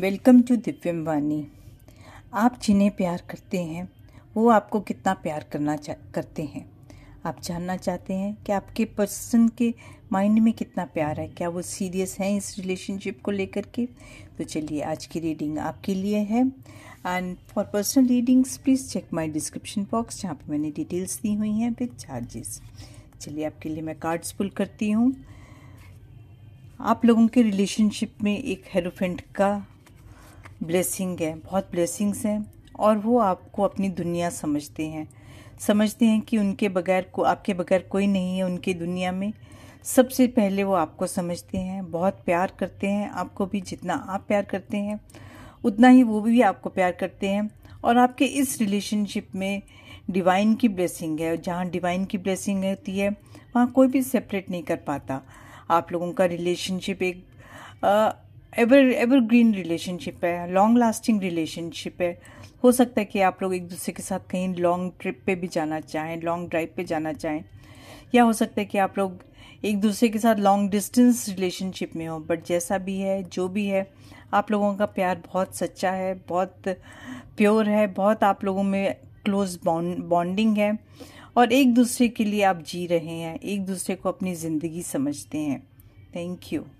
welcome to दिव्यम वानी आप जिन्हें प्यार करते हैं वो आपको कितना प्यार करना करते हैं आप जानना चाहते हैं कि आपके पर्सन के माइंड में कितना प्यार है क्या वो सीरियस हैं इस रिलेशनशिप को लेकर के तो चलिए आज की रीडिंग आपके लिए है and for personal readings please check my description box जहाँ पे मैंने डिटेल्स दी हुई हैं विद चार्जेस चलिए आपके लिए मैं कार्ड्स पुल करती हूँ आप लोगों के रिलेशनशिप में एक हेरोफेंट का ब्लेसिंग है बहुत ब्लेसिंग्स हैं और वो आपको अपनी दुनिया समझते हैं समझते हैं कि उनके बगैर को आपके बगैर कोई नहीं है उनकी दुनिया में सबसे पहले वो आपको समझते हैं बहुत प्यार करते हैं आपको भी जितना आप प्यार करते हैं उतना ही वो भी आपको प्यार करते हैं और आपके इस रिलेशनशिप में डिवाइन की ब्लेसिंग है जहाँ डिवाइन की ब्लेसिंग होती है वहाँ कोई भी सेपरेट नहीं कर पाता आप लोगों का रिलेशनशिप एक एवर एवर ग्रीन रिलेशनशिप है लॉन्ग लास्टिंग रिलेशनशिप है हो सकता है कि आप लोग एक दूसरे के साथ कहीं लॉन्ग ट्रिप पे भी जाना चाहें लॉन्ग ड्राइव पे जाना चाहें या हो सकता है कि आप लोग एक दूसरे के साथ लॉन्ग डिस्टेंस रिलेशनशिप में हो बट जैसा भी है जो भी है आप लोगों का प्यार बहुत सच्चा है बहुत प्योर है बहुत आप लोगों में क्लोज बॉन्डिंग है और एक दूसरे के लिए आप जी रहे हैं एक दूसरे को अपनी ज़िंदगी समझते हैं थैंक यू